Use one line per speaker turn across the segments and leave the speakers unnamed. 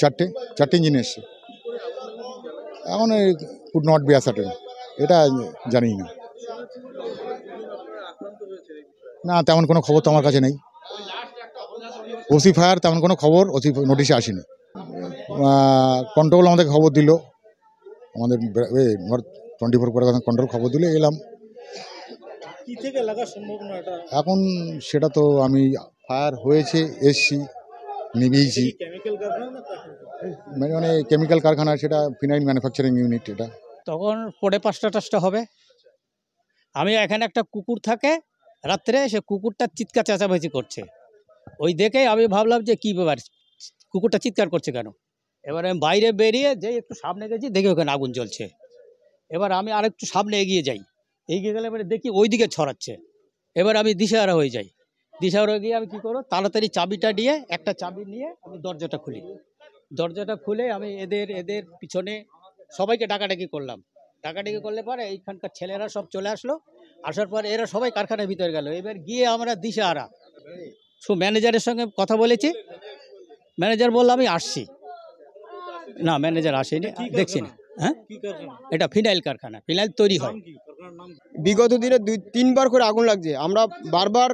চারটে চারটে ইঞ্জিন এসছে এখন কুড নট বি আসাটেন এটা জানি না না তেমন কোনো খবর তো আমার কাছে নেই ওসি ফায়ার তেমন কোনো খবর ওসি নোটিশে আসেনি কন্ট্রোল আমাদের খবর দিল আমাদের টোয়েন্টি ফোর করে কন্ট্রোল খবর দিলে এলাম এখন সেটা তো আমি ফায়ার হয়েছে এসছি নিবিয়েছি মানে মানে কেমিক্যাল কারখানা সেটা ফিনাইল ম্যানুফ্যাকচারিং ইউনিট এটা
তখন পড়ে পাঁচটা টাচটা হবে আমি এখানে একটা কুকুর থাকে রাত্রে সে কুকুরটা চিৎকার চেঁচামেচি করছে ওই দেখে আমি ভাবলাম যে কী ব্যাপার কুকুরটা চিৎকার করছে কেন এবার আমি বাইরে বেরিয়ে যে একটু সামনে গেছি দেখি ওখানে আগুন জ্বলছে এবার আমি আর একটু সামনে এগিয়ে যাই এগিয়ে গেলে এবারে দেখি ওই দিকে ছড়াচ্ছে এবার আমি দিশেহারা হয়ে যাই দিশাহরে গিয়ে আমি কি করবো তাড়াতাড়ি চাবিটা দিয়ে একটা চাবি নিয়ে আমি দরজাটা খুলি দরজাটা খুলে আমি এদের এদের পিছনে সবাইকে ডাকাডাকি করলাম ডাকাডাকি করলে পরে এইখানকার ছেলেরা সব চলে আসলো আসার পর এরা সবাই কারখানার ভিতরে গেল এবার গিয়ে আমরা দিশাহারা শু ম্যানেজারের সঙ্গে কথা বলেছি ম্যানেজার বললো আমি আসছি না ম্যানেজার আসেনি
দেখছি না হ্যাঁ এটা ফিনাইল কারখানা ফিনাইল তৈরি হয় বিগত দিনে দুই তিনবার করে আগুন লাগছে আমরা বারবার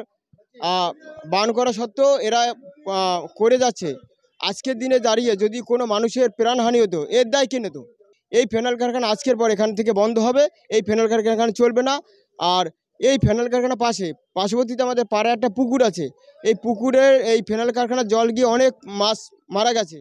বান করা সত্ত্বেও এরা করে যাচ্ছে আজকের দিনে দাঁড়িয়ে যদি কোনো মানুষের প্রাণহানি হতো এর দায় কে নিত এই ফেনাল কারখানা আজকের পর এখান থেকে বন্ধ হবে এই ফেনাল কারখানা চলবে না আর এই ফেনাল কারখানা পাশে পার্শ্ববর্তীতে আমাদের পাড়ায় একটা পুকুর আছে এই পুকুরের এই ফেনাল কারখানার জল গিয়ে অনেক মাছ মারা গেছে